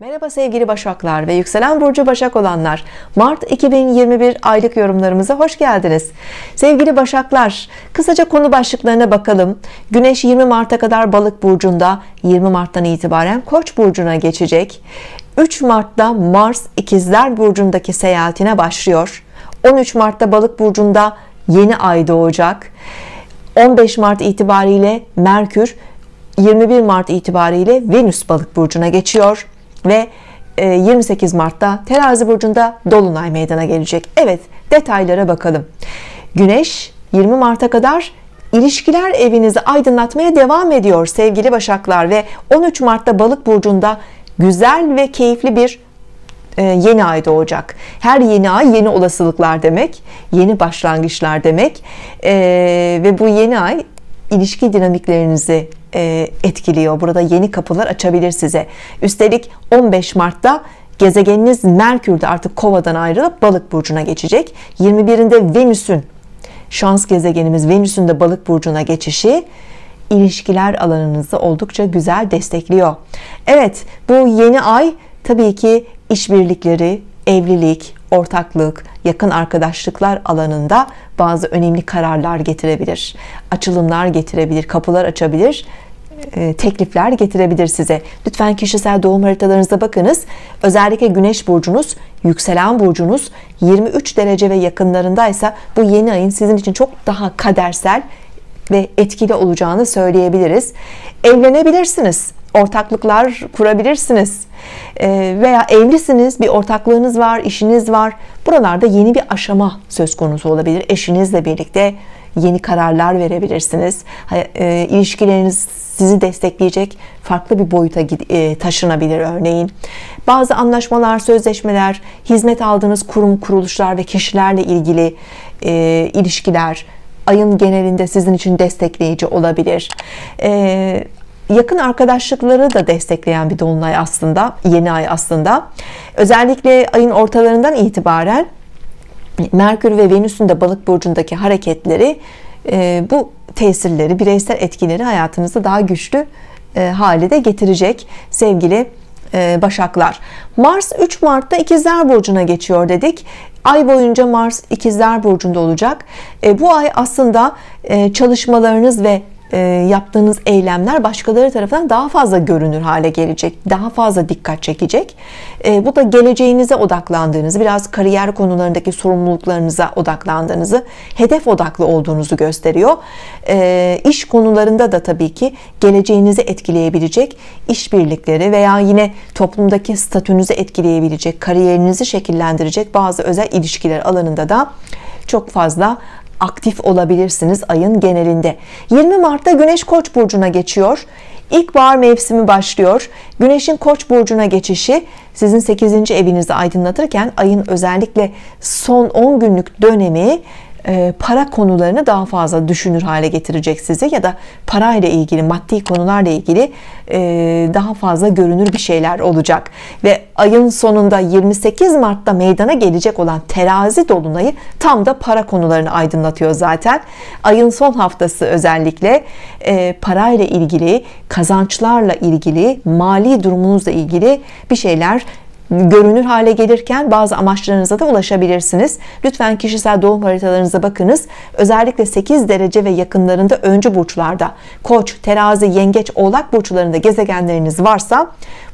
Merhaba sevgili Başaklar ve yükselen burcu Başak olanlar. Mart 2021 aylık yorumlarımıza hoş geldiniz. Sevgili Başaklar, kısaca konu başlıklarına bakalım. Güneş 20 Mart'a kadar Balık burcunda, 20 Mart'tan itibaren Koç burcuna geçecek. 3 Mart'ta Mars İkizler burcundaki seyahatine başlıyor. 13 Mart'ta Balık burcunda yeni ay doğacak. 15 Mart itibariyle Merkür 21 Mart itibariyle Venüs balık burcuna geçiyor ve 28 e, Mart'ta Terazi burcunda dolunay meydana gelecek. Evet, detaylara bakalım. Güneş 20 Mart'a kadar ilişkiler evinizi aydınlatmaya devam ediyor sevgili Başaklar ve 13 Mart'ta Balık burcunda güzel ve keyifli bir e, yeni ay doğacak. Her yeni ay yeni olasılıklar demek, yeni başlangıçlar demek e, ve bu yeni ay ilişki dinamiklerinizi e, etkiliyor. Burada yeni kapılar açabilir size. Üstelik 15 Mart'ta gezegeniniz Merkür de artık Kova'dan ayrılıp Balık burcuna geçecek. 21'inde Venüs'ün şans gezegenimiz Venüs'ün de Balık burcuna geçişi ilişkiler alanınızı oldukça güzel destekliyor. Evet, bu yeni ay tabii ki işbirlikleri, evlilik, ortaklık, yakın arkadaşlıklar alanında bazı önemli kararlar getirebilir. Açılımlar getirebilir, kapılar açabilir. E, teklifler getirebilir size. Lütfen kişisel doğum haritalarınıza bakınız. Özellikle güneş burcunuz, yükselen burcunuz 23 derece ve yakınlarındaysa bu yeni ayın sizin için çok daha kadersel ve etkili olacağını söyleyebiliriz. Evlenebilirsiniz ortaklıklar kurabilirsiniz e, veya evlisiniz bir ortaklığınız var işiniz var buralarda yeni bir aşama söz konusu olabilir eşinizle birlikte yeni kararlar verebilirsiniz. E, ilişkileriniz sizi destekleyecek farklı bir boyuta e, taşınabilir örneğin. Bazı anlaşmalar, sözleşmeler, hizmet aldığınız kurum, kuruluşlar ve kişilerle ilgili e, ilişkiler ayın genelinde sizin için destekleyici olabilir. yakın arkadaşlıkları da destekleyen bir dolunay aslında yeni ay aslında özellikle ayın ortalarından itibaren Merkür ve Venüs'ün de balık burcundaki hareketleri e, bu tesirleri, bireysel etkileri hayatınızda daha güçlü e, hale de getirecek sevgili e, Başaklar. Mars 3 Mart'ta İkizler Burcu'na geçiyor dedik. Ay boyunca Mars İkizler Burcu'nda olacak. Bu ay aslında çalışmalarınız ve e, yaptığınız eylemler başkaları tarafından daha fazla görünür hale gelecek, daha fazla dikkat çekecek. E, bu da geleceğinize odaklandığınızı, biraz kariyer konularındaki sorumluluklarınıza odaklandığınızı, hedef odaklı olduğunuzu gösteriyor. E, iş konularında da tabii ki geleceğinizi etkileyebilecek işbirlikleri veya yine toplumdaki statünüzü etkileyebilecek, kariyerinizi şekillendirecek bazı özel ilişkiler alanında da çok fazla aktif olabilirsiniz ayın genelinde. 20 Mart'ta Güneş Koç burcuna geçiyor. İlkbahar mevsimi başlıyor. Güneşin Koç burcuna geçişi sizin 8. evinizi aydınlatırken ayın özellikle son 10 günlük dönemi e, para konularını daha fazla düşünür hale getirecek sizi ya da parayla ilgili maddi konularla ilgili e, daha fazla görünür bir şeyler olacak ve ayın sonunda 28 Mart'ta meydana gelecek olan terazi dolunayı tam da para konularını aydınlatıyor zaten ayın son haftası özellikle e, parayla ilgili kazançlarla ilgili mali durumunuzla ilgili bir şeyler görünür hale gelirken bazı amaçlarınıza da ulaşabilirsiniz. Lütfen kişisel doğum haritalarınıza bakınız. Özellikle 8 derece ve yakınlarında öncü burçlarda koç, terazi, yengeç, oğlak burçlarında gezegenleriniz varsa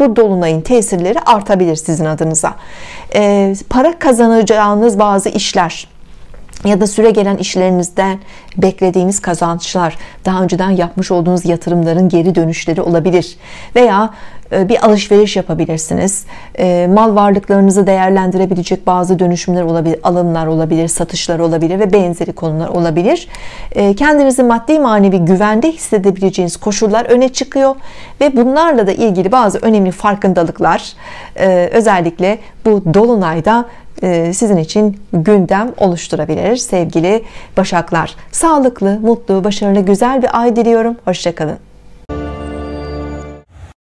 bu dolunayın tesirleri artabilir sizin adınıza. Ee, para kazanacağınız bazı işler, ya da süre gelen işlerinizden beklediğiniz kazançlar, daha önceden yapmış olduğunuz yatırımların geri dönüşleri olabilir veya e, bir alışveriş yapabilirsiniz. E, mal varlıklarınızı değerlendirebilecek bazı dönüşümler olabilir, alımlar olabilir, satışlar olabilir ve benzeri konular olabilir. E, kendinizi maddi manevi güvende hissedebileceğiniz koşullar öne çıkıyor ve bunlarla da ilgili bazı önemli farkındalıklar özellikle bu dolunayda sizin için gündem oluşturabilir sevgili başaklar. Sağlıklı, mutlu, başarılı, güzel bir ay diliyorum. Hoşçakalın.